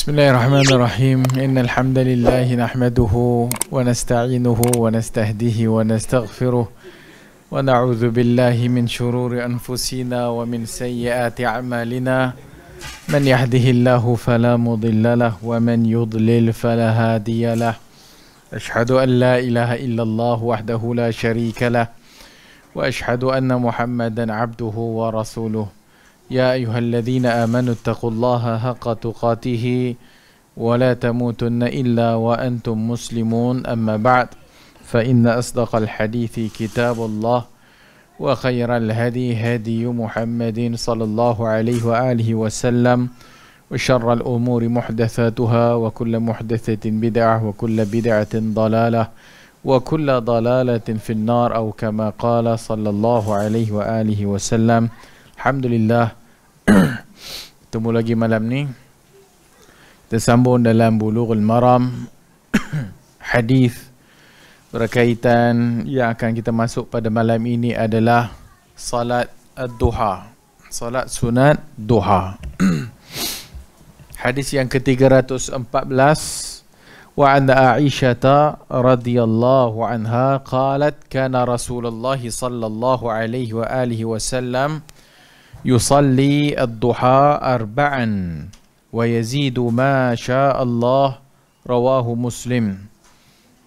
بسم الله الرحمن الرحيم إن الحمد لله نحمده ونستعينه ونستهديه ونستغفره ونعوذ بالله من شرور أنفسنا ومن سيئات أعمالنا من يهده الله فلا مضل له ومن يضلل فلا هادي له أشهد أن لا إله إلا الله وحده لا شريك له وأشهد أن محمدا عبده ورسوله يا أيها الذين آمنوا اتقوا الله حق تقاته ولا تموتن إلا وأنتم مسلمون أما بعد فإن أصدق الحديث كتاب الله وخير الهدي هدي محمد صلى الله عليه وآله وسلم وشر الأمور محدثاتها وكل محدثة بدعة وكل بدعة ضلالة وكل ضلالة في النار أو كما قال صلى الله عليه وآله وسلم الحمد لله Ketemu lagi malam ni Kita sambung dalam Bulughul Maram Hadis Berkaitan yang akan kita masuk pada malam ini adalah Salat Ad-Duha Salat Sunat Duha Hadis yang ke-314 Wa an Aisyah radhiyallahu anha qalat kana Rasulullah sallallahu alaihi wa alihi wa sallam يصلي الضحى أربعا ويزيد ما شاء الله رواه Muslim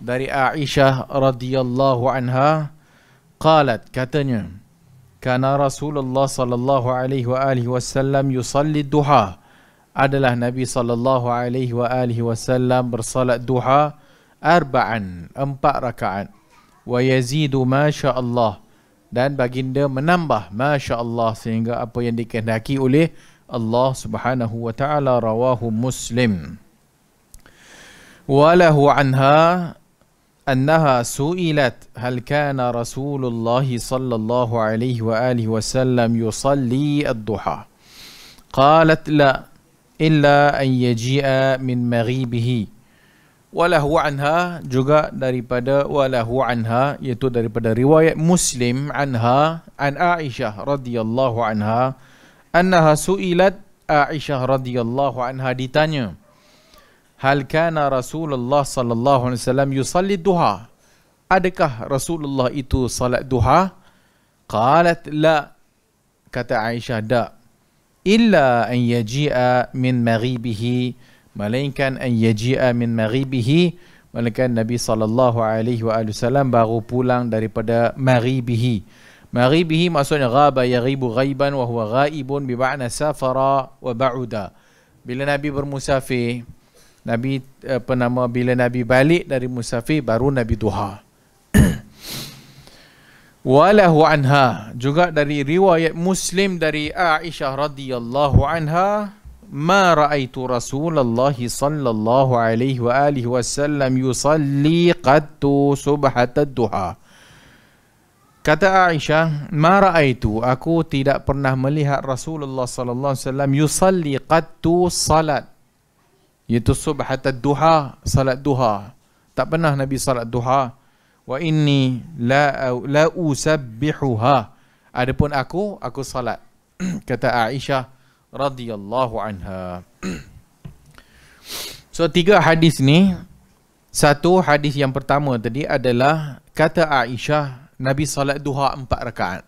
dari Aisyah radhiyallahu anha qalat katanya karena Rasulullah sallallahu alaihi wa alihi wasallam yusalli duha adalah Nabi sallallahu alaihi wa alihi wasallam bersalat duha arba'an empat rakaat wa yazidu ma syaa Allah dan baginda menambah Masya Allah sehingga apa yang dikehendaki oleh Allah Subhanahu wa taala rawahu Muslim. وله عنها أنها سئلت هل كان رسول الله صلى الله عليه وآله وسلم يصلي الضحى قالت لا إلا أن يجيء من مغيبه walahu anha juga daripada walahu anha iaitu daripada riwayat Muslim anha an Aisyah radhiyallahu anha annaha suilat Aisyah radhiyallahu anha ditanya hal kana Rasulullah sallallahu alaihi wasallam yusalli duha adakah Rasulullah itu salat duha qalat la kata Aisyah da illa an yaji'a min maghibihi melainkan an yaji'a min maghibihi melainkan Nabi saw baru pulang daripada maghibihi maghibihi maksudnya ghaba yaghibu ghaiban wa huwa ghaibun bi ba'na safara wa ba'uda bila Nabi bermusafir Nabi apa nama bila Nabi balik dari musafir baru Nabi duha walahu anha juga dari riwayat muslim dari Aisyah radhiyallahu anha Ma ما رأيت رسول الله صلى الله عليه وآله وسلم يصلي قد سبحة duha. Kata Aisyah, "Ma ra'aitu, aku tidak pernah melihat Rasulullah sallallahu alaihi wasallam yusalli qattu salat." Itu subhat duha salat duha. Tak pernah Nabi salat duha. Wa inni la la usabbihuha. Adapun aku, aku salat. Kata Aisyah, radhiyallahu anha. So tiga hadis ni, satu hadis yang pertama tadi adalah kata Aisyah Nabi salat duha empat rakaat.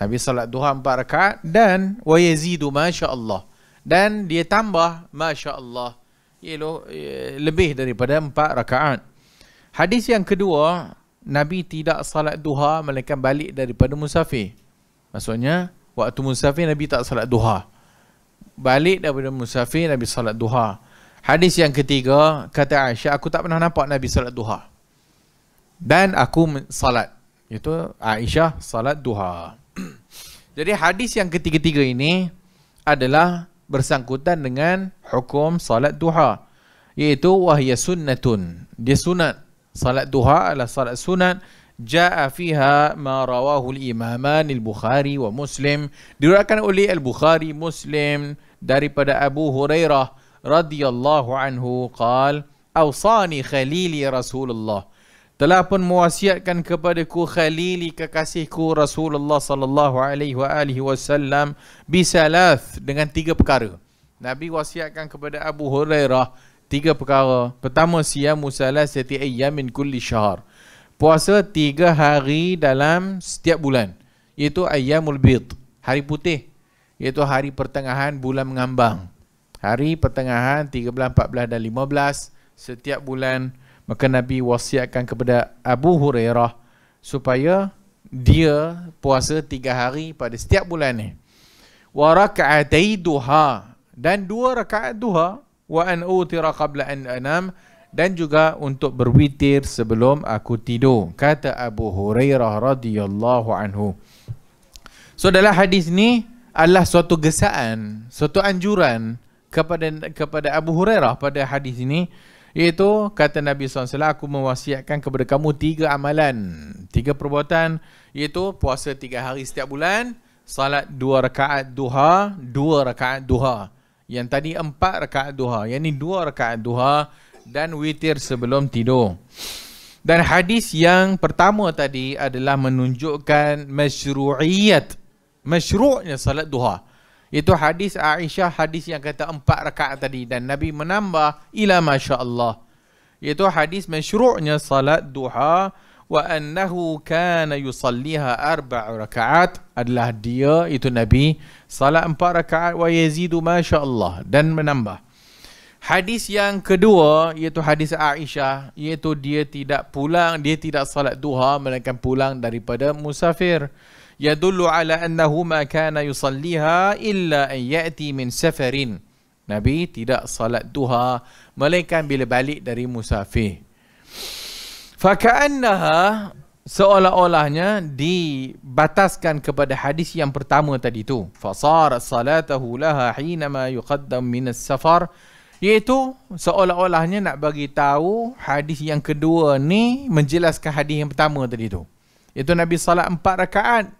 Nabi salat duha empat rakaat dan wa yazidu masya Dan dia tambah masya-Allah. Ialah e, lebih daripada empat rakaat. Hadis yang kedua, Nabi tidak salat duha melainkan balik daripada musafir. Maksudnya, waktu musafir Nabi tak salat duha balik daripada musafir Nabi salat duha. Hadis yang ketiga kata Aisyah aku tak pernah nampak Nabi salat duha. Dan aku salat. Itu Aisyah salat duha. Jadi hadis yang ketiga-tiga ini adalah bersangkutan dengan hukum salat duha iaitu wahya sunnatun. Dia sunat. Salat duha adalah salat sunat ja'a fiha ma rawahul al-imaman al-bukhari wa muslim diriwayatkan oleh al-bukhari muslim daripada Abu Hurairah radhiyallahu anhu qal awsani khalili Rasulullah telah pun mewasiatkan kepadaku khalili kekasihku Rasulullah sallallahu alaihi wa alihi wasallam bisalas dengan tiga perkara Nabi wasiatkan kepada Abu Hurairah tiga perkara pertama siyamu salasati ayyamin kulli syahr puasa tiga hari dalam setiap bulan iaitu ayyamul bid hari putih iaitu hari pertengahan bulan mengambang. Hari pertengahan 13, 14 dan 15 setiap bulan maka Nabi wasiatkan kepada Abu Hurairah supaya dia puasa tiga hari pada setiap bulan ni. Wa raka'atai duha dan dua rakaat duha wa an utira qabla an anam dan juga untuk berwitir sebelum aku tidur kata Abu Hurairah radhiyallahu anhu. So dalam hadis ni adalah suatu gesaan, suatu anjuran kepada kepada Abu Hurairah pada hadis ini iaitu kata Nabi SAW aku mewasiatkan kepada kamu tiga amalan, tiga perbuatan iaitu puasa tiga hari setiap bulan, salat dua rakaat duha, dua rakaat duha. Yang tadi empat rakaat duha, yang ini dua rakaat duha dan witir sebelum tidur. Dan hadis yang pertama tadi adalah menunjukkan masyru'iyat mesyruknya salat duha. Itu hadis Aisyah hadis yang kata empat rakaat tadi dan Nabi menambah ila masya Allah. Itu hadis mesyruknya salat duha wa annahu kana yusalliha arba' rakaat adalah dia itu Nabi salat empat rakaat wa yazidu masya Allah dan menambah. Hadis yang kedua iaitu hadis Aisyah iaitu dia tidak pulang dia tidak salat duha melainkan pulang daripada musafir. يدل ala' أنه ما كان يصليها إلا أن يأتي من سفر Nabi tidak salat duha melainkan bila balik dari musafir. Fakannaha seolah-olahnya dibataskan kepada hadis yang pertama tadi tu. Fasar salatahu laha hina ma yuqaddam min as-safar yaitu seolah-olahnya nak bagi tahu hadis yang kedua ni menjelaskan hadis yang pertama tadi tu. Itu Nabi salat empat rakaat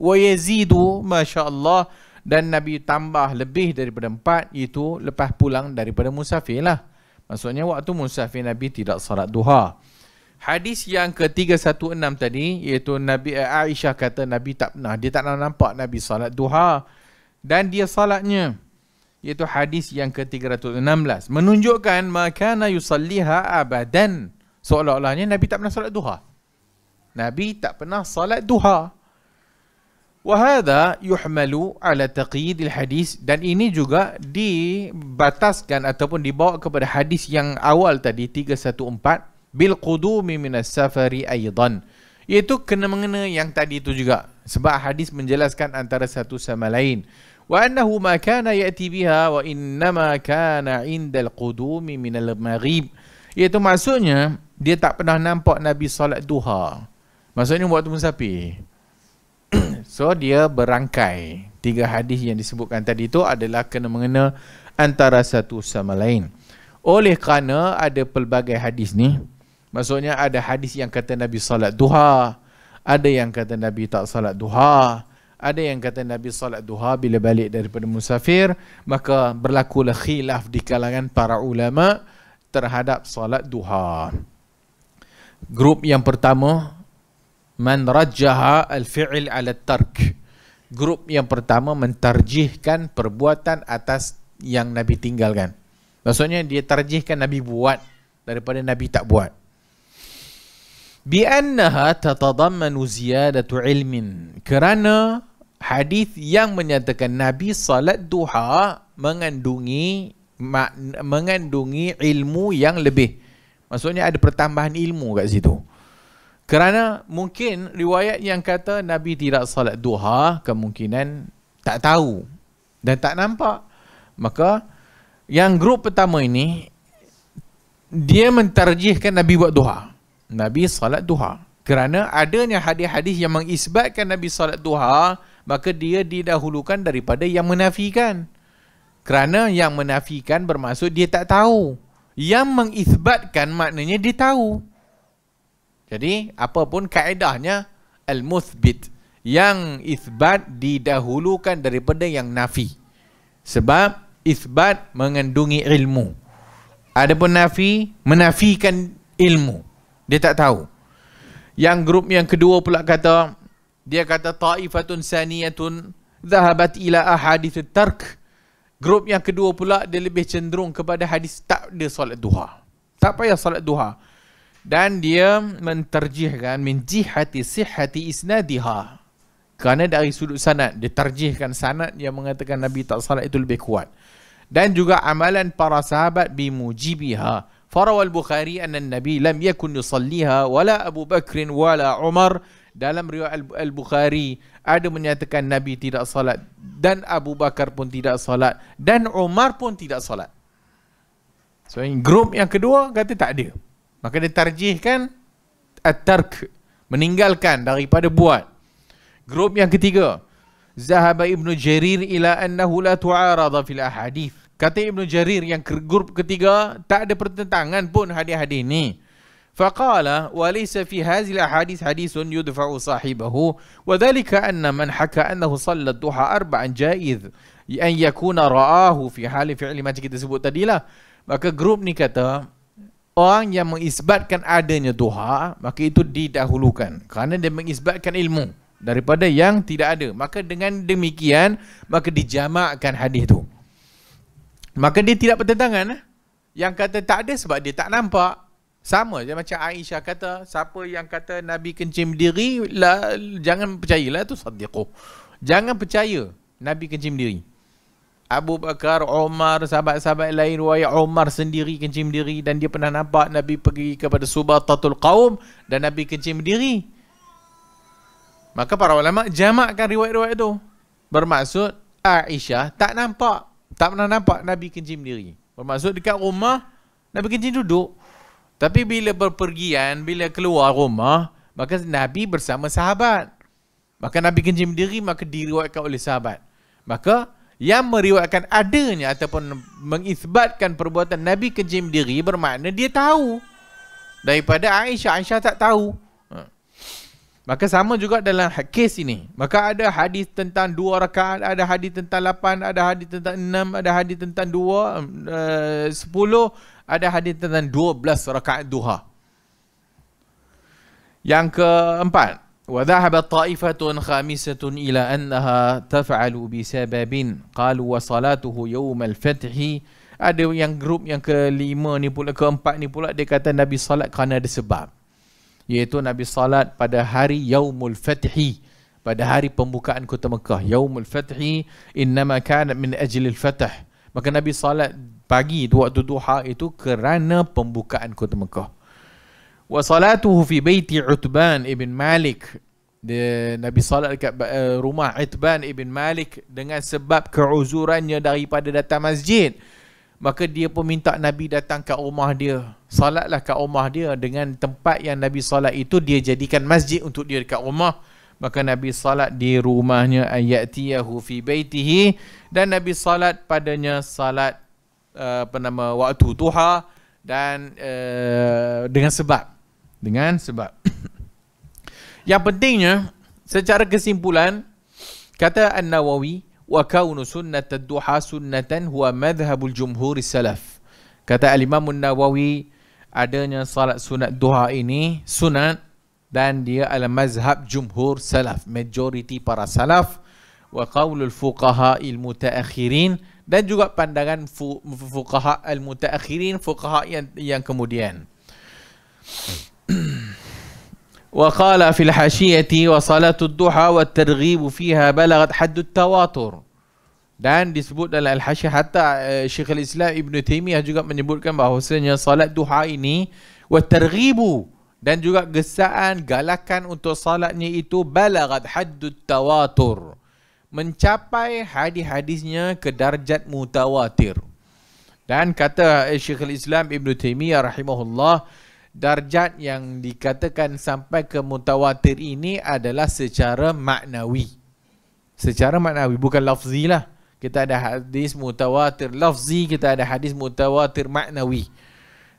wa yazidu masya-Allah dan Nabi tambah lebih daripada empat itu lepas pulang daripada musafir lah. Maksudnya waktu musafir Nabi tidak salat duha. Hadis yang ke-316 tadi iaitu Nabi eh, Aisyah kata Nabi tak pernah dia tak pernah nampak Nabi salat duha dan dia salatnya iaitu hadis yang ke-316 menunjukkan makana yusalliha abadan seolah-olahnya Nabi tak pernah salat duha. Nabi tak pernah salat duha. Wahada yuhmalu ala taqyid al-hadis dan ini juga dibataskan ataupun dibawa kepada hadis yang awal tadi 314 bil qudumi minas safari aidan iaitu kena mengena yang tadi itu juga sebab hadis menjelaskan antara satu sama lain wa annahu ma kana yati biha wa inna ma kana al qudumi min al maghrib iaitu maksudnya dia tak pernah nampak nabi solat duha maksudnya waktu musafir so dia berangkai tiga hadis yang disebutkan tadi itu adalah kena mengena antara satu sama lain. Oleh kerana ada pelbagai hadis ni, maksudnya ada hadis yang kata Nabi salat duha, ada yang kata Nabi tak salat duha, ada yang kata Nabi salat duha bila balik daripada musafir, maka berlakulah khilaf di kalangan para ulama terhadap salat duha. Grup yang pertama man rajjaha al-fi'l ala tark grup yang pertama mentarjihkan perbuatan atas yang nabi tinggalkan maksudnya dia tarjihkan nabi buat daripada nabi tak buat biannaha tatadammanu ziyadatu ilmin kerana hadis yang menyatakan nabi salat duha mengandungi mengandungi ilmu yang lebih maksudnya ada pertambahan ilmu kat situ kerana mungkin riwayat yang kata Nabi tidak salat duha, kemungkinan tak tahu dan tak nampak. Maka yang grup pertama ini, dia mentarjihkan Nabi buat duha. Nabi salat duha. Kerana adanya hadis-hadis yang mengisbatkan Nabi salat duha, maka dia didahulukan daripada yang menafikan. Kerana yang menafikan bermaksud dia tak tahu. Yang mengisbatkan maknanya dia tahu. Jadi apapun kaedahnya al-muthbit yang isbat didahulukan daripada yang nafi. Sebab isbat mengandungi ilmu. Adapun nafi menafikan ilmu. Dia tak tahu. Yang grup yang kedua pula kata dia kata taifatun saniyatun zahabat ila ahadith tark. Grup yang kedua pula dia lebih cenderung kepada hadis tak ada solat duha. Tak payah solat duha dan dia menterjihkan min jihati sihhati isnadiha kerana dari sudut sanad dia terjihkan sanad yang mengatakan nabi tak salat itu lebih kuat dan juga amalan para sahabat bi mujibiha farawa al-bukhari anna nabi lam yakun yusalliha wala abu bakr wala umar dalam riwayat al-bukhari ada menyatakan nabi tidak salat dan abu bakar pun tidak salat dan umar pun tidak salat so in group yang kedua kata tak ada Maka dia tarjihkan At-tark Meninggalkan daripada buat Grup yang ketiga Zahaba Ibn Jarir ila annahu la tu'arada fil ahadith Kata Ibn Jarir yang grup ketiga Tak ada pertentangan pun hadis-hadis ni Faqala walaysa fi hadhihi alhadith hadithun yudfa'u sahibahu wa dhalika anna man haka annahu salla duha arba'an jaiz an yakuna ra'ahu fi hal fi'li ma kita sebut tadi lah maka grup ni kata orang yang mengisbatkan adanya Tuhan maka itu didahulukan kerana dia mengisbatkan ilmu daripada yang tidak ada maka dengan demikian maka dijamakkan hadis itu maka dia tidak bertentangan eh? yang kata tak ada sebab dia tak nampak sama je macam Aisyah kata siapa yang kata Nabi kencing berdiri lah, jangan percayalah tu sadiqu jangan percaya Nabi kencing berdiri Abu Bakar, Umar, sahabat-sahabat lain Ruaya Umar sendiri kencing berdiri Dan dia pernah nampak Nabi pergi kepada Subatatul Qaum Dan Nabi kencing berdiri Maka para ulama jamakkan riwayat-riwayat itu Bermaksud Aisyah tak nampak Tak pernah nampak Nabi kencing berdiri Bermaksud dekat rumah Nabi kencing duduk Tapi bila berpergian Bila keluar rumah Maka Nabi bersama sahabat Maka Nabi kencing berdiri Maka diriwayatkan oleh sahabat Maka yang meriwayatkan adanya ataupun mengisbatkan perbuatan Nabi kejim diri bermakna dia tahu daripada Aisyah Aisyah tak tahu ha. maka sama juga dalam kes ini maka ada hadis tentang dua rakaat ada hadis tentang lapan ada hadis tentang enam ada hadis tentang dua uh, sepuluh ada hadis tentang dua belas rakaat duha yang keempat وذهبت طائفة خامسة إلى أنها تفعل بسبب قالوا وصلاته يوم الفتح ada yang grup yang kelima ni pula keempat ni pula dia kata Nabi salat kerana ada sebab iaitu Nabi salat pada hari Yaumul Fathi pada hari pembukaan kota Mekah Yaumul Fathi innama kana min ajli al-fath maka Nabi salat pagi tu waktu duha itu kerana pembukaan kota Mekah wa salatuhu fi baiti Utban ibn Malik. Dia, Nabi salat dekat eh, rumah Utban ibn Malik dengan sebab keuzurannya daripada datang masjid. Maka dia pun minta Nabi datang ke rumah dia. Salatlah ke rumah dia dengan tempat yang Nabi salat itu dia jadikan masjid untuk dia dekat rumah. Maka Nabi salat di rumahnya ayatiyahu fi baitihi dan Nabi salat padanya salat eh, apa nama waktu duha dan uh, dengan sebab dengan sebab yang pentingnya secara kesimpulan kata An-Nawawi wa kaunu sunnat ad-duha sunnatan huwa madhhabul jumhur salaf kata al-Imam An-Nawawi adanya salat sunat duha ini sunat dan dia adalah mazhab jumhur salaf majority para salaf wa qaulul fuqaha al-mutaakhirin dan juga pandangan fu- fuqaha al-mutaakhirin fuqaha yang, yang kemudian وقال في الحاشية وصلاة الضحى والترغيب فيها بلغت حد التواتر dan disebut dalam Al-Hashi hatta uh, eh, Syekh Al-Islam Ibn Taymiyah juga menyebutkan bahawasanya salat duha ini وَتَرْغِيبُ dan juga gesaan, galakan untuk salatnya itu بَلَغَدْ حَدُّ Tawatur, mencapai hadis-hadisnya ke darjat mutawatir dan kata eh, Syekh Al-Islam Ibn Taymiyah rahimahullah darjat yang dikatakan sampai ke mutawatir ini adalah secara maknawi. Secara maknawi, bukan lafzi lah. Kita ada hadis mutawatir lafzi, kita ada hadis mutawatir maknawi.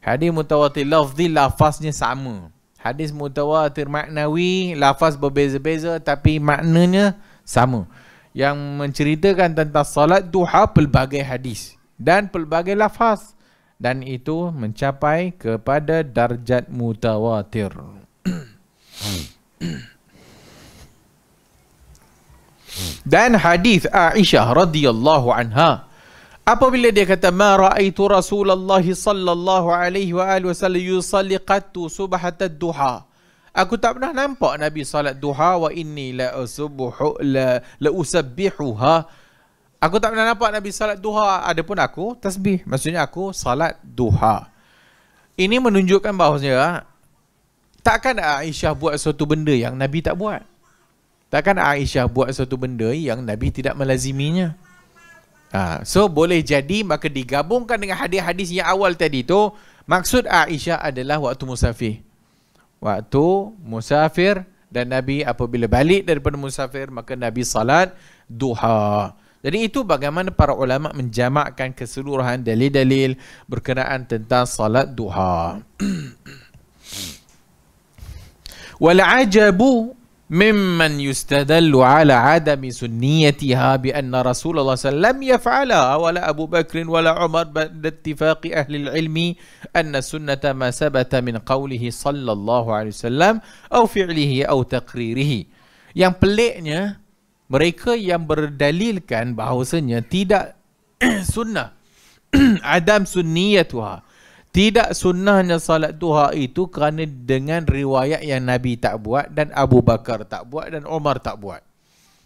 Hadis mutawatir lafzi, lafaznya sama. Hadis mutawatir maknawi, lafaz berbeza-beza tapi maknanya sama. Yang menceritakan tentang salat duha pelbagai hadis dan pelbagai lafaz dan itu mencapai kepada darjat mutawatir. dan hadis Aisyah radhiyallahu anha apabila dia kata ma raaitu Rasulullah sallallahu alaihi wa alihi wasallam yusalli qattu subhat ad-duha. Aku tak pernah nampak Nabi salat duha wa inni la usubbihu la, la usabbihuha. Aku tak pernah nampak Nabi salat duha ada pun aku tasbih. Maksudnya aku salat duha. Ini menunjukkan bahawasanya takkan Aisyah buat sesuatu benda yang Nabi tak buat. Takkan Aisyah buat sesuatu benda yang Nabi tidak melaziminya. Ha, so boleh jadi maka digabungkan dengan hadis-hadis yang awal tadi tu maksud Aisyah adalah waktu musafir. Waktu musafir dan Nabi apabila balik daripada musafir maka Nabi salat duha. Jadi itu bagaimana para ulama menjamakkan keseluruhan dalil-dalil berkenaan tentang salat duha. Wal ajabu mimman yustadallu ala adami sunniyatiha bi anna Rasulullah sallam yaf'ala wala Abu Bakr wala Umar ba'd ittifaq ahli al-ilmi anna sunnata ma sabata min qawlihi sallallahu alaihi wasallam aw fi'lihi aw taqririhi. Yang peliknya mereka yang berdalilkan bahawasanya tidak sunnah adam sunniyatuha tidak sunnahnya salat duha itu kerana dengan riwayat yang Nabi tak buat dan Abu Bakar tak buat dan Omar tak buat.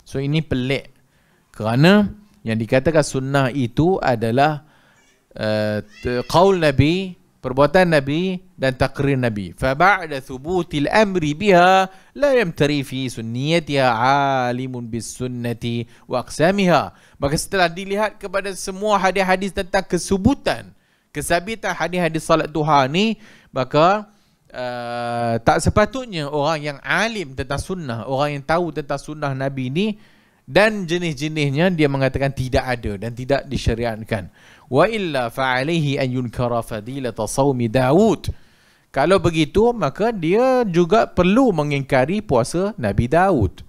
So ini pelik. Kerana yang dikatakan sunnah itu adalah uh, qaul Nabi perbuatan Nabi dan takrir Nabi. Fa. Fa'ba'da thubutil amri biha la yamtari fi sunniyatiha alimun bis sunnati wa aqsamiha. Maka setelah dilihat kepada semua hadis-hadis tentang kesubutan, kesabitan hadis-hadis salat duha ni, maka uh, tak sepatutnya orang yang alim tentang sunnah, orang yang tahu tentang sunnah Nabi ni, dan jenis-jenisnya dia mengatakan tidak ada dan tidak disyariatkan wa illa fa alayhi an yunkara fadilata sawmi daud kalau begitu maka dia juga perlu mengingkari puasa nabi daud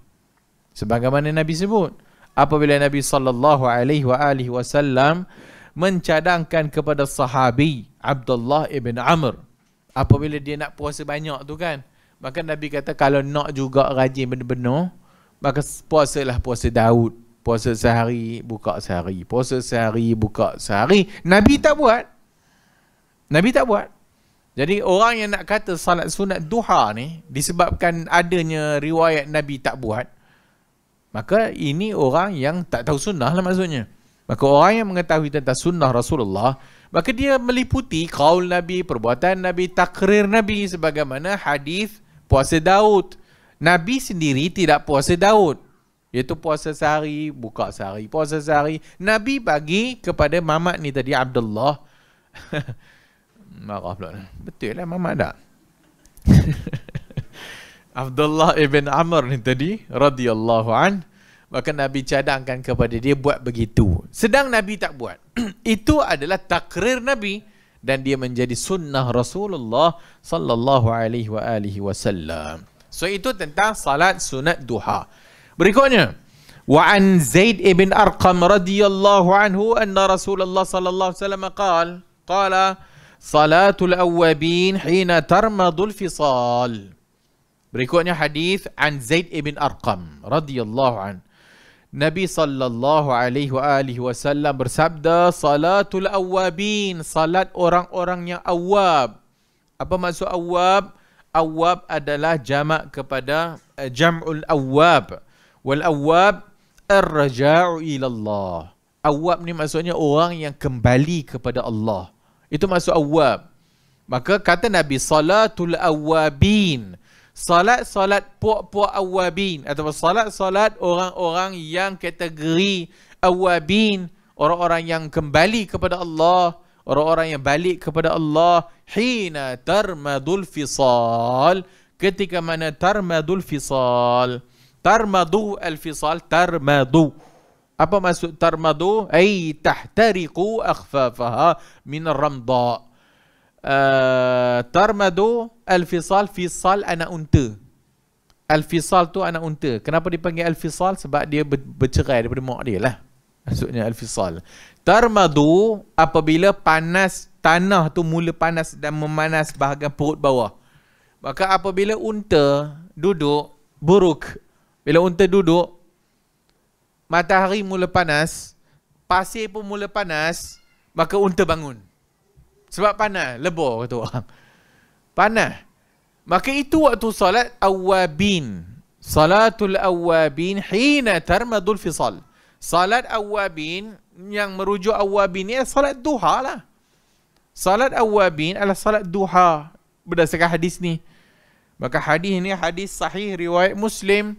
sebagaimana nabi sebut apabila nabi sallallahu alaihi wa alihi wasallam mencadangkan kepada sahabi Abdullah ibn Amr apabila dia nak puasa banyak tu kan maka nabi kata kalau nak juga rajin benar-benar Maka lah puasa Daud Puasa sehari, buka sehari Puasa sehari, buka sehari Nabi tak buat Nabi tak buat Jadi orang yang nak kata salat sunat duha ni Disebabkan adanya riwayat Nabi tak buat Maka ini orang yang tak tahu sunnah lah maksudnya Maka orang yang mengetahui tentang sunnah Rasulullah Maka dia meliputi kaul Nabi, perbuatan Nabi, takrir Nabi Sebagaimana hadis puasa Daud Nabi sendiri tidak puasa Daud. Iaitu puasa sehari, buka sehari, puasa sehari. Nabi bagi kepada mamat ni tadi, Abdullah. Marah pula. Betul lah mamat tak? Abdullah ibn Amr ni tadi, radhiyallahu an. bahkan Nabi cadangkan kepada dia buat begitu. Sedang Nabi tak buat. Itu adalah takrir Nabi dan dia menjadi sunnah Rasulullah sallallahu alaihi wa alihi wasallam. So itu tentang salat sunat duha. Berikutnya, wa an Zaid ibn Arqam radhiyallahu anhu anna Rasulullah sallallahu alaihi wasallam qaal qala salatul awabin hina tarmadul fisal. Berikutnya hadis an Zaid ibn Arqam radhiyallahu an Nabi sallallahu alaihi wa alihi wasallam bersabda salatul awabin salat orang-orang yang awab. Apa maksud awab? awab adalah jamak kepada uh, jam'ul awab wal awab ar-raja'u ila Allah awab ni maksudnya orang yang kembali kepada Allah itu maksud awab maka kata nabi salatul awabin salat-salat puak-puak awabin ataupun salat-salat orang-orang yang kategori awabin orang-orang yang kembali kepada Allah orang-orang yang balik kepada Allah hina tarmadul fisal ketika mana tarmadul fisal tarmadu al fisal tarmadu apa maksud tarmadu ai tahtariqu akhfafaha min ramda uh, tarmadu al fisal fisal anak unta al fisal tu anak unta kenapa dipanggil al fisal sebab dia bercerai daripada mak dia lah maksudnya al fisal Termadu apabila panas tanah tu mula panas dan memanas bahagian perut bawah. Maka apabila unta duduk buruk, bila unta duduk, matahari mula panas, pasir pun mula panas, maka unta bangun. Sebab panas, lebur kata orang. Panas. Maka itu waktu salat awabin. Salatul awabin hina termadul fisal. Salat awabin yang merujuk awabin ni adalah solat duha lah. Salat awabin adalah salat duha berdasarkan hadis ni. Maka hadis ni hadis sahih riwayat Muslim.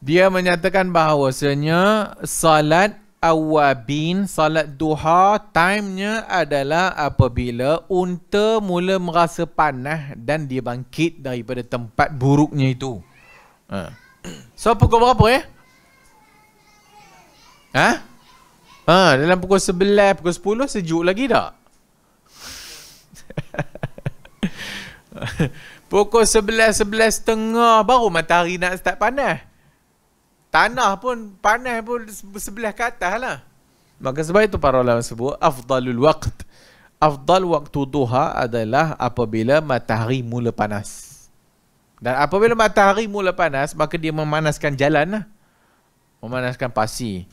Dia menyatakan bahawasanya salat awabin, salat duha, timenya adalah apabila unta mula merasa panah dan dia bangkit daripada tempat buruknya itu. Ha. So pukul berapa ya? Eh? Ha? Ha, dalam pukul 11, pukul 10 sejuk lagi tak? pukul 11, 11 setengah. baru matahari nak start panas. Tanah pun panas pun sebelah ke atas lah. Maka sebab itu para ulama sebut, afdalul waqt. Afdal waktu duha adalah apabila matahari mula panas. Dan apabila matahari mula panas, maka dia memanaskan jalan lah. Memanaskan pasir.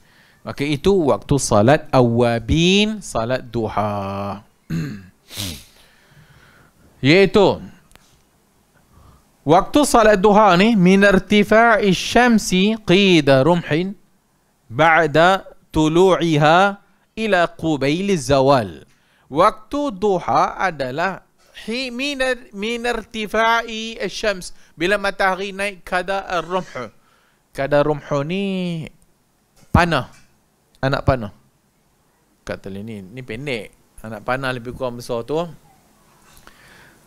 Maka itu waktu salat awabin, salat duha. Iaitu waktu salat duha ni min irtifa'i syamsi qida rumhin ba'da tulu'iha ila qubail zawal. Waktu duha adalah min min irtifa'i syams bila matahari naik kada rumh. Kada rumh ni panah anak panah. Kata ni, ni pendek. Anak panah lebih kurang besar tu.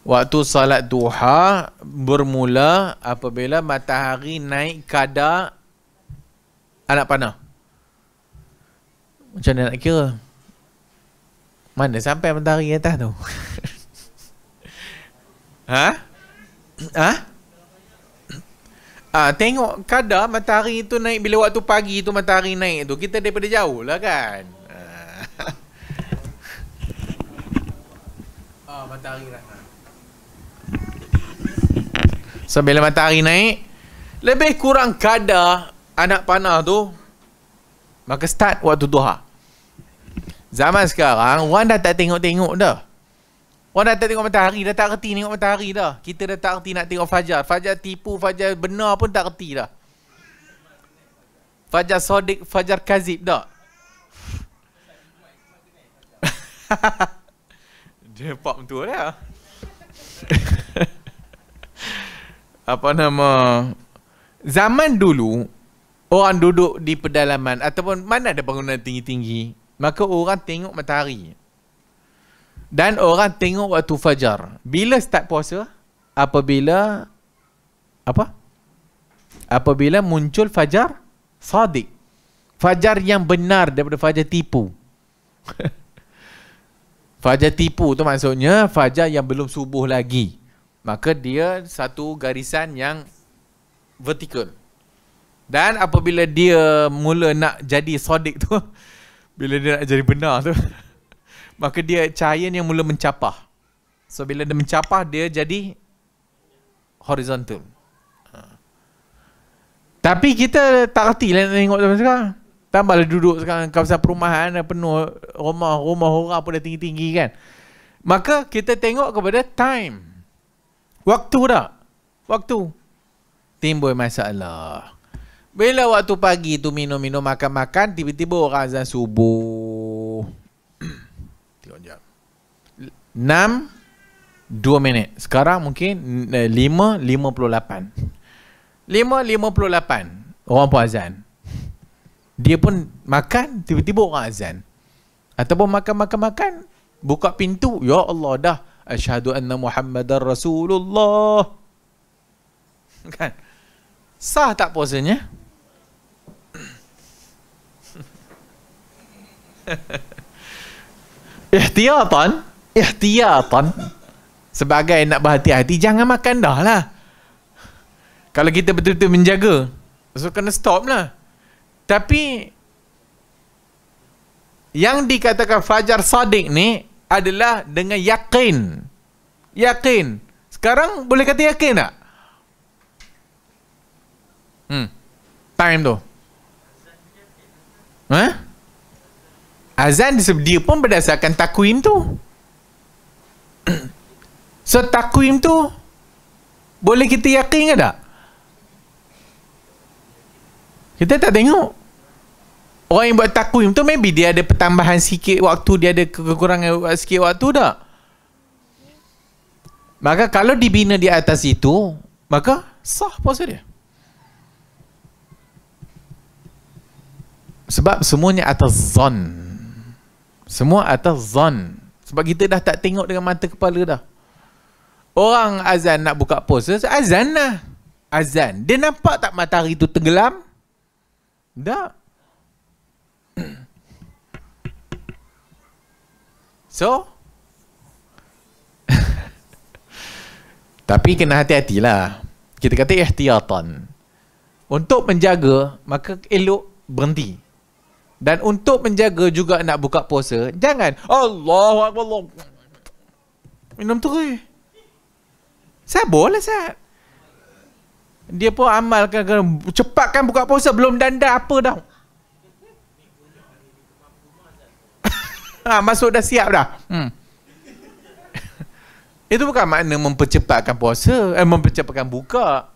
Waktu salat duha bermula apabila matahari naik kada anak panah. Macam mana nak kira? Mana sampai matahari atas tu? ha? Ha? Ah ha, tengok kada matahari itu naik bila waktu pagi itu matahari naik tu kita daripada jauh lah kan. Ah ha. oh, matahari lah. So bila matahari naik lebih kurang kada anak panah tu maka start waktu duha. Zaman sekarang orang dah tak tengok-tengok dah. Orang dah tengok matahari Dah tak reti tengok matahari dah Kita dah tak reti nak tengok Fajar Fajar tipu Fajar benar pun tak reti dah Fajar sodik Fajar kazib dah Dia pop tu lah Apa nama Zaman dulu Orang duduk di pedalaman Ataupun mana ada bangunan tinggi-tinggi Maka orang tengok matahari dan orang tengok waktu fajar. Bila start puasa? Apabila apa? Apabila muncul fajar sadiq. Fajar yang benar daripada fajar tipu. fajar tipu tu maksudnya fajar yang belum subuh lagi. Maka dia satu garisan yang vertikal. Dan apabila dia mula nak jadi sadiq tu, bila dia nak jadi benar tu, maka dia cahaya yang mula mencapah. So bila dia mencapah dia jadi horizontal. Ha. Tapi kita tak reti lah nak tengok zaman sekarang. Tambahlah duduk sekarang kawasan perumahan penuh rumah, rumah orang pun dah tinggi-tinggi kan. Maka kita tengok kepada time. Waktu dah. Waktu. Timbul masalah. Bila waktu pagi tu minum-minum makan-makan, tiba-tiba orang azan subuh. enam, dua minit. Sekarang mungkin eh, lima, lima puluh lapan. Lima, lima puluh lapan. Orang pun azan. Dia pun makan, tiba-tiba orang azan. Ataupun makan, makan, makan. Buka pintu, ya Allah dah. Ashadu anna Muhammadar Rasulullah. Kan? Sah tak puasanya? Ihtiyatan ihtiyatan sebagai nak berhati-hati jangan makan dah lah kalau kita betul-betul menjaga so kena stop lah tapi yang dikatakan Fajar Sadiq ni adalah dengan yakin yakin sekarang boleh kata yakin tak? Hmm. Time tu. Ha? Azan dia pun berdasarkan takwim tu. So takwim tu boleh kita yakin ke tak? Kita tak tengok. Orang yang buat takwim tu maybe dia ada pertambahan sikit waktu, dia ada kekurangan sikit waktu tak? Maka kalau dibina di atas itu, maka sah puasa dia. Sebab semuanya atas zon. Semua atas zon. Sebab kita dah tak tengok dengan mata kepala dah. Orang azan nak buka puasa, azan lah. Azan. Dia nampak tak matahari tu tenggelam? Tak. So? Tapi kena hati-hatilah. Kita kata ihtiyatan. Untuk menjaga, maka elok berhenti. Dan untuk menjaga juga nak buka puasa, jangan. Allahu Akbar. Minum terus. Saya boleh saya. Dia pun amalkan kan cepatkan buka puasa belum dandan apa dah. ha, masuk dah siap dah. Hmm. Itu bukan makna mempercepatkan puasa, eh, mempercepatkan buka.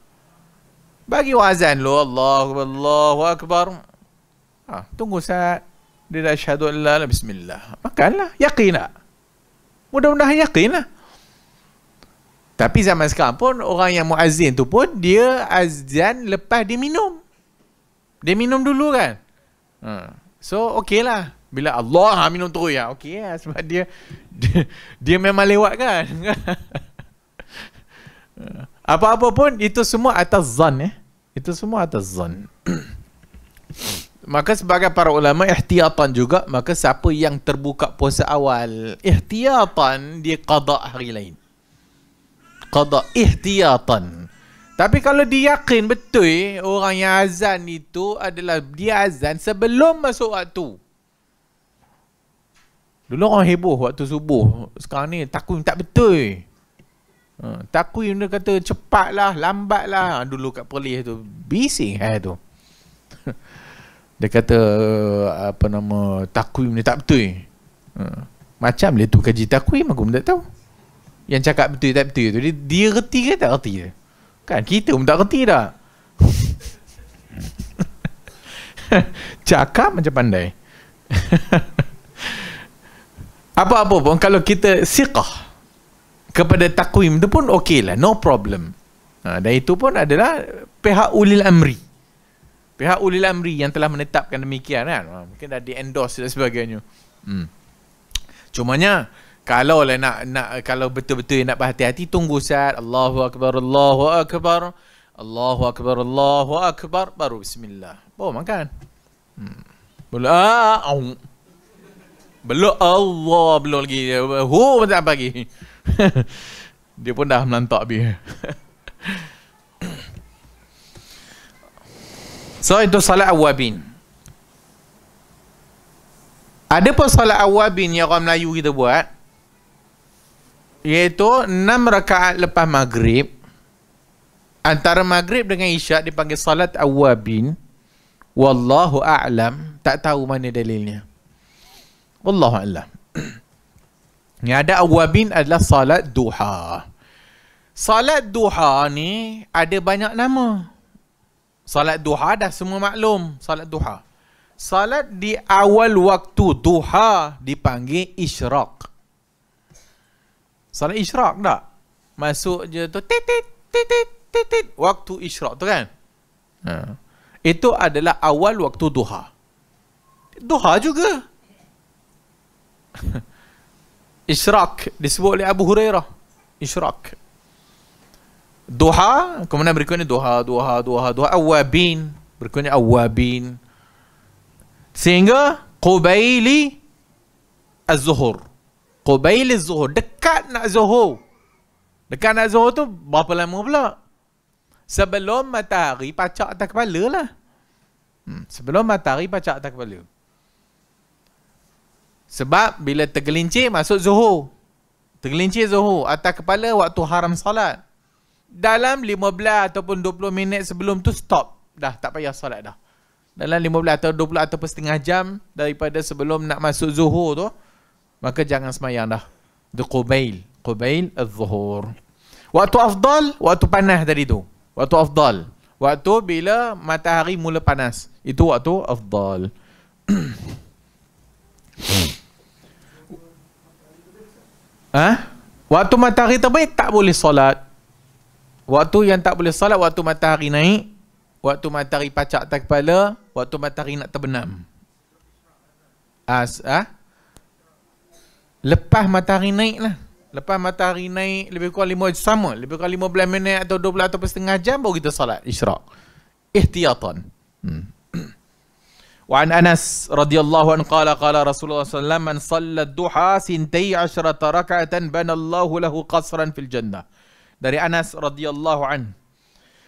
Bagi wazan lo Allah, Allahu Akbar. Ha, tunggu saat dia dah syahadu Allah, Bismillah. Makanlah, yakinlah. Mudah-mudahan yakinlah. Tapi zaman sekarang pun orang yang muazin tu pun dia azan lepas dia minum. Dia minum dulu kan. Hmm. So okay lah. Bila Allah ha, minum terus ya. Okay lah. Sebab dia, dia, dia memang lewat kan. Apa-apa pun itu semua atas zan eh. Itu semua atas zan. maka sebagai para ulama ihtiyatan juga. Maka siapa yang terbuka puasa awal. Ihtiyatan dia qadak hari lain qada ihtiyatan. Tapi kalau dia yakin betul orang yang azan itu adalah dia azan sebelum masuk waktu. Dulu orang heboh waktu subuh. Sekarang ni takut tak betul. Ha, takut dia kata cepatlah, lambatlah. Ha, dulu kat Perlis tu bising eh tu. Dia kata apa nama takut ni tak betul. Ha, macam dia tu kaji takut aku pun tak tahu. Yang cakap betul tak betul tu Dia, dia reti ke tak reti dia Kan kita pun tak reti dah Cakap macam pandai Apa-apa pun Kalau kita siqah Kepada takwim tu pun okey lah No problem ha, Dan itu pun adalah Pihak ulil amri Pihak ulil amri yang telah menetapkan demikian kan ha, Mungkin dah di endorse dan sebagainya hmm. Cumanya Cumanya kalau lah nak nak kalau betul-betul nak berhati-hati tunggu saat Allahu akbar Allahu akbar Allahu akbar Allahu akbar baru bismillah. Bawa makan. Hmm. Belum ah. ah, ah belum Allah belum lagi. Hu macam apa lagi? Dia pun dah melantak bi. so itu salat awabin. Ada pun salat awabin yang orang Melayu kita buat iaitu 6 rakaat lepas maghrib antara maghrib dengan isyak dipanggil salat awabin wallahu a'lam tak tahu mana dalilnya wallahu a'lam ni ada awabin adalah salat duha salat duha ni ada banyak nama salat duha dah semua maklum salat duha salat di awal waktu duha dipanggil isyraq Salat isyrak tak? Masuk je tu titit titit titit waktu isyrak tu kan. Ha. Itu adalah awal waktu duha. Duha juga. isyrak disebut oleh Abu Hurairah. Isyrak. Duha, kemudian berikutnya duha, duha, duha, duha, awabin. Berikutnya awabin. Sehingga Qubaili Az-Zuhur. Qabail Zuhur dekat nak Zuhur. Dekat nak Zuhur tu berapa lama pula? Sebelum matahari pacak atas kepala lah. Hmm. sebelum matahari pacak atas kepala. Sebab bila tergelincir masuk Zuhur. Tergelincir Zuhur atas kepala waktu haram salat. Dalam 15 ataupun 20 minit sebelum tu stop. Dah tak payah salat dah. Dalam 15 atau 20 atau setengah jam daripada sebelum nak masuk Zuhur tu maka jangan semayang dah. Di Qubail. Qubail al-Zuhur. Waktu afdal, waktu panah tadi tu. Waktu afdal. Waktu bila matahari mula panas. Itu waktu afdal. ha? Waktu matahari terbaik tak boleh solat. Waktu yang tak boleh solat, waktu matahari naik. Waktu matahari pacak tak kepala. Waktu matahari nak terbenam. As, ha? Lepas matahari naik lah Lepas matahari naik Lebih kurang lima jam Sama Lebih kurang lima belas minit Atau dua belas atau setengah jam Baru kita salat Isyrak Ihtiyatan hmm. Wa an Anas radhiyallahu anhu qala qala Rasulullah sallallahu alaihi wasallam man duha sintai asharata rak'atan banallahu lahu qasran fil jannah. Dari Anas radhiyallahu an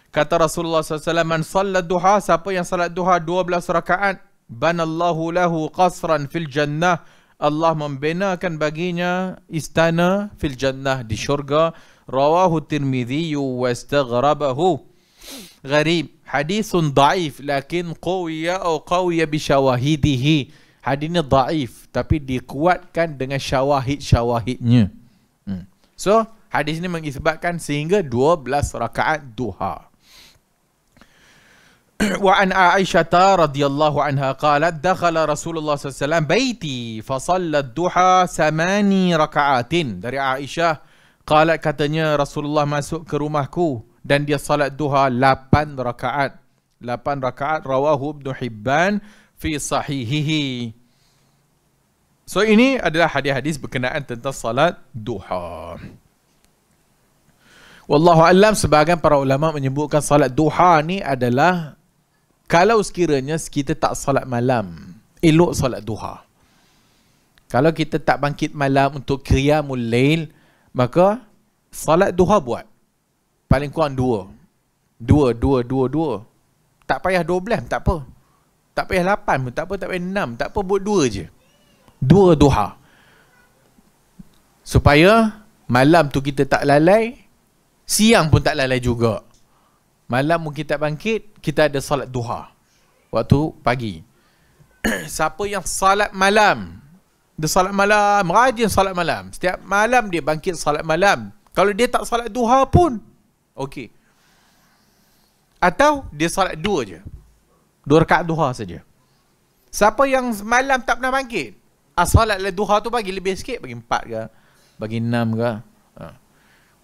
kata Rasulullah sallallahu alaihi wasallam man duha siapa yang salat duha 12 rakaat banallahu lahu qasran fil jannah Allah membenarkan baginya istana fil jannah di syurga rawahu tirmidhi wastaghrabahu gharib hadithun daif lakin qawiyya au qawiyya bi syawahidihi hadithnya daif tapi dikuatkan dengan syawahid-syawahidnya hmm. so hadis ini mengisbatkan sehingga 12 rakaat duha وعن عائشة رضي الله عنها قالت دخل رسول الله صلى الله عليه وسلم بيتي فصلى الدحى ثماني ركعات dari Aisyah قالت katanya Rasulullah masuk ke rumahku dan dia salat duha 8 rakaat 8 rakaat rawahu ibn Hibban fi sahihihi So ini adalah hadis-hadis berkenaan tentang salat duha Wallahu alam sebagian para ulama menyebutkan salat duha ni adalah kalau sekiranya kita tak solat malam, elok solat duha. Kalau kita tak bangkit malam untuk qiyamul lail, maka solat duha buat. Paling kurang dua. Dua, dua, dua, dua. Tak payah dua belas, tak apa. Tak payah lapan pun, tak apa, tak payah enam. Tak apa, buat dua je. Dua duha. Supaya malam tu kita tak lalai, siang pun tak lalai juga. Malam mungkin tak bangkit, kita ada salat duha. Waktu pagi. Siapa yang salat malam? Dia salat malam, rajin salat malam. Setiap malam dia bangkit salat malam. Kalau dia tak salat duha pun, okey. Atau dia salat dua je. Dua rekat duha saja. Siapa yang malam tak pernah bangkit? asalat ah, le lah duha tu bagi lebih sikit, bagi empat ke? Bagi enam ke? Ha.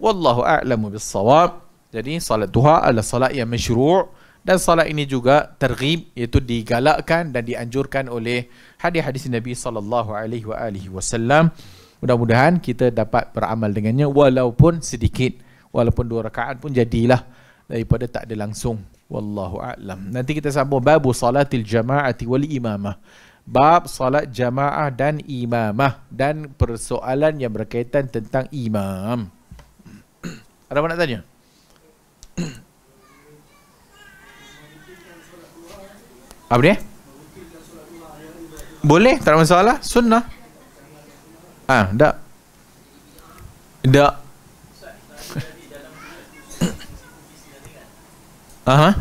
Wallahu a'lamu bis-sawab. Jadi salat duha adalah salat yang masyru' dan salat ini juga terghib iaitu digalakkan dan dianjurkan oleh hadis-hadis Nabi sallallahu alaihi wasallam. Mudah-mudahan kita dapat beramal dengannya walaupun sedikit, walaupun dua rakaat pun jadilah daripada tak ada langsung. Wallahu a'lam. Nanti kita sambung bab salatil jama'ati wal imamah. Bab salat jamaah dan imamah dan persoalan yang berkaitan tentang imam. Ada apa nak tanya? Abri, dia? Boleh, tak ada masalah. Sunnah. Ah, ha, tak. Tak. Aha. uh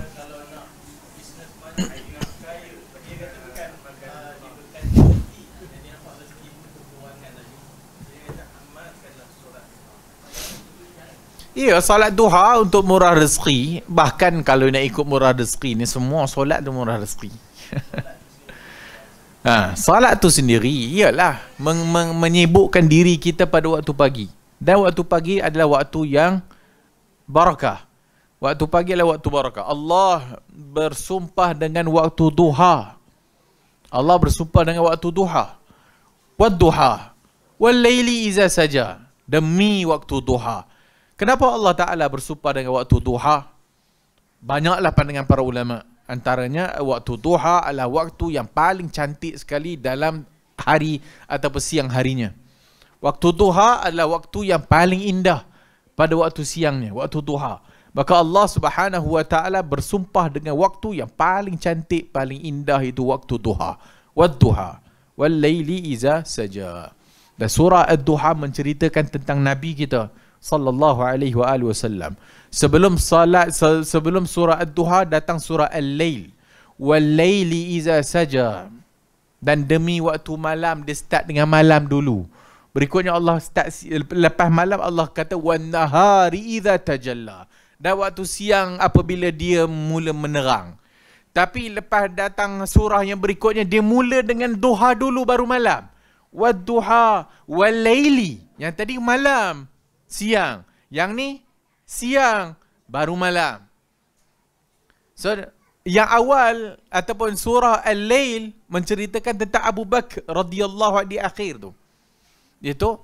Ya, solat duha untuk murah rezeki. Bahkan kalau nak ikut murah rezeki ni, semua solat tu murah rezeki. ha, solat tu sendiri, ialah men- men- menyibukkan diri kita pada waktu pagi. Dan waktu pagi adalah waktu yang barakah. Waktu pagi adalah waktu barakah. Allah bersumpah dengan waktu duha. Allah bersumpah dengan waktu duha. Wad duha. Wal layli iza saja. Demi waktu Duha. Kenapa Allah Ta'ala bersumpah dengan waktu duha? Banyaklah pandangan para ulama. Antaranya waktu duha adalah waktu yang paling cantik sekali dalam hari atau siang harinya. Waktu duha adalah waktu yang paling indah pada waktu siangnya, waktu duha. Maka Allah Subhanahu Wa Ta'ala bersumpah dengan waktu yang paling cantik, paling indah itu waktu duha. Wad duha. Wal iza saja. Dan surah Ad-Duha menceritakan tentang Nabi kita sallallahu alaihi wa alihi wasallam. Sebelum salat sebelum surah Ad-Duha datang surah Al-Lail. Wal laili iza saja. Dan demi waktu malam dia start dengan malam dulu. Berikutnya Allah start lepas malam Allah kata wan nahari iza tajalla. Dan waktu siang apabila dia mula menerang. Tapi lepas datang surah yang berikutnya dia mula dengan duha dulu baru malam. Wad duha wal laili yang tadi malam siang. Yang ni siang baru malam. So yang awal ataupun surah Al-Lail menceritakan tentang Abu Bakar radhiyallahu anhu di akhir tu. Itu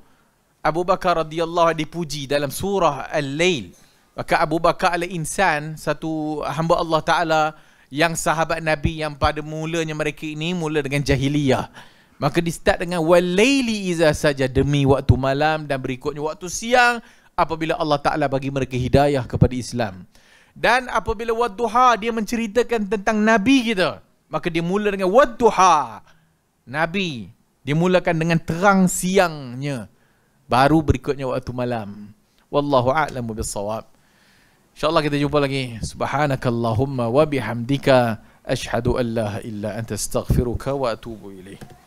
Abu Bakar radhiyallahu dipuji dalam surah Al-Lail. Maka Abu Bakar adalah insan satu hamba Allah Taala yang sahabat Nabi yang pada mulanya mereka ini mula dengan jahiliyah. Maka di start dengan walaili iza saja demi waktu malam dan berikutnya waktu siang apabila Allah Taala bagi mereka hidayah kepada Islam. Dan apabila wadduha dia menceritakan tentang nabi kita. Maka dia mula dengan wadduha. Nabi dia mulakan dengan terang siangnya baru berikutnya waktu malam. Wallahu a'lamu bissawab. Insya-Allah kita jumpa lagi. Subhanakallahumma wa bihamdika ashhadu an la ilaha illa anta astaghfiruka wa atubu ilaik.